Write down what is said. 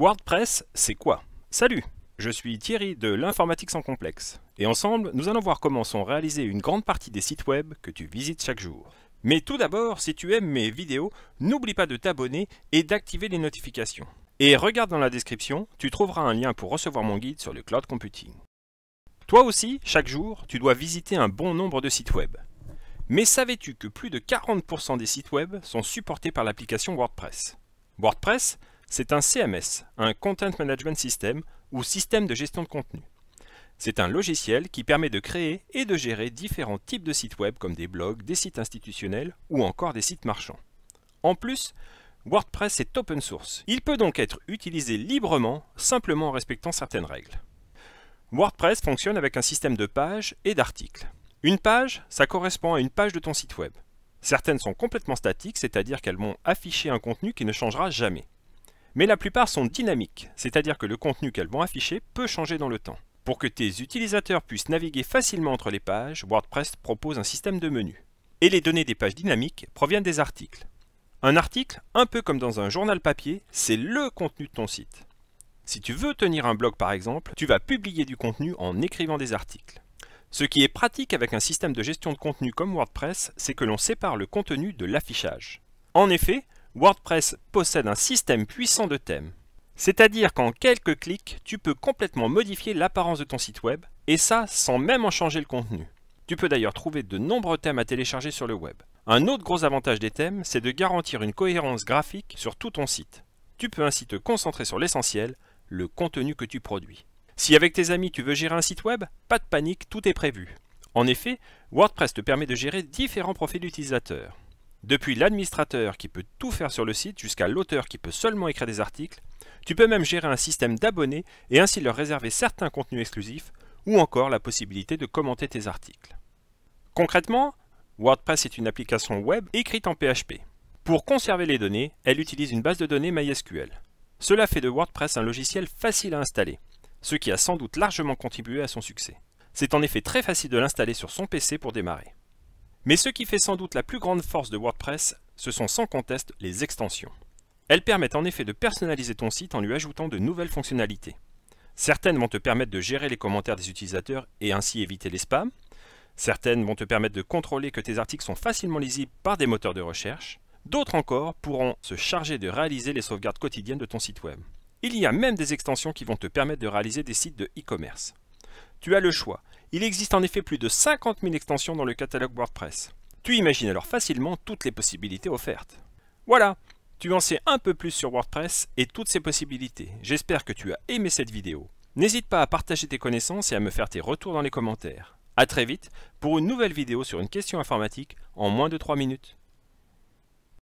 WordPress, c'est quoi Salut, je suis Thierry de l'informatique sans complexe et ensemble, nous allons voir comment sont réalisées une grande partie des sites web que tu visites chaque jour. Mais tout d'abord, si tu aimes mes vidéos, n'oublie pas de t'abonner et d'activer les notifications. Et regarde dans la description, tu trouveras un lien pour recevoir mon guide sur le cloud computing. Toi aussi, chaque jour, tu dois visiter un bon nombre de sites web. Mais savais-tu que plus de 40% des sites web sont supportés par l'application WordPress WordPress, c'est un CMS, un Content Management System ou système de gestion de contenu. C'est un logiciel qui permet de créer et de gérer différents types de sites web comme des blogs, des sites institutionnels ou encore des sites marchands. En plus, WordPress est open source. Il peut donc être utilisé librement, simplement en respectant certaines règles. WordPress fonctionne avec un système de pages et d'articles. Une page, ça correspond à une page de ton site web. Certaines sont complètement statiques, c'est-à-dire qu'elles vont afficher un contenu qui ne changera jamais mais la plupart sont dynamiques, c'est-à-dire que le contenu qu'elles vont afficher peut changer dans le temps. Pour que tes utilisateurs puissent naviguer facilement entre les pages, WordPress propose un système de menus. Et les données des pages dynamiques proviennent des articles. Un article, un peu comme dans un journal papier, c'est LE contenu de ton site. Si tu veux tenir un blog par exemple, tu vas publier du contenu en écrivant des articles. Ce qui est pratique avec un système de gestion de contenu comme WordPress, c'est que l'on sépare le contenu de l'affichage. En effet, WordPress possède un système puissant de thèmes. C'est-à-dire qu'en quelques clics, tu peux complètement modifier l'apparence de ton site web, et ça sans même en changer le contenu. Tu peux d'ailleurs trouver de nombreux thèmes à télécharger sur le web. Un autre gros avantage des thèmes, c'est de garantir une cohérence graphique sur tout ton site. Tu peux ainsi te concentrer sur l'essentiel, le contenu que tu produis. Si avec tes amis tu veux gérer un site web, pas de panique, tout est prévu. En effet, WordPress te permet de gérer différents profils d'utilisateurs. Depuis l'administrateur qui peut tout faire sur le site jusqu'à l'auteur qui peut seulement écrire des articles, tu peux même gérer un système d'abonnés et ainsi leur réserver certains contenus exclusifs ou encore la possibilité de commenter tes articles. Concrètement, WordPress est une application web écrite en PHP. Pour conserver les données, elle utilise une base de données MySQL. Cela fait de WordPress un logiciel facile à installer, ce qui a sans doute largement contribué à son succès. C'est en effet très facile de l'installer sur son PC pour démarrer. Mais ce qui fait sans doute la plus grande force de WordPress, ce sont sans conteste les extensions. Elles permettent en effet de personnaliser ton site en lui ajoutant de nouvelles fonctionnalités. Certaines vont te permettre de gérer les commentaires des utilisateurs et ainsi éviter les spams. Certaines vont te permettre de contrôler que tes articles sont facilement lisibles par des moteurs de recherche. D'autres encore pourront se charger de réaliser les sauvegardes quotidiennes de ton site web. Il y a même des extensions qui vont te permettre de réaliser des sites de e-commerce. Tu as le choix il existe en effet plus de 50 000 extensions dans le catalogue WordPress. Tu imagines alors facilement toutes les possibilités offertes. Voilà, tu en sais un peu plus sur WordPress et toutes ses possibilités. J'espère que tu as aimé cette vidéo. N'hésite pas à partager tes connaissances et à me faire tes retours dans les commentaires. A très vite pour une nouvelle vidéo sur une question informatique en moins de 3 minutes.